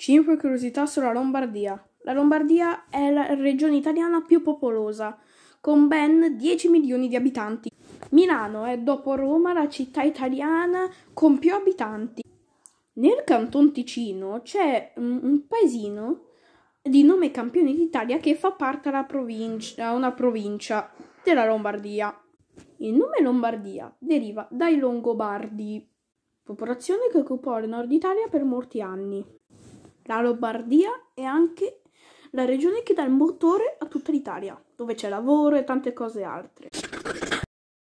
5 curiosità sulla Lombardia. La Lombardia è la regione italiana più popolosa, con ben 10 milioni di abitanti. Milano è dopo Roma la città italiana con più abitanti. Nel canton Ticino c'è mm, un paesino di nome Campione d'Italia che fa parte della provincia, una provincia della Lombardia. Il nome Lombardia deriva dai Longobardi, popolazione che occupò il nord Italia per molti anni la Lombardia è anche la regione che dà il motore a tutta l'Italia, dove c'è lavoro e tante cose altre.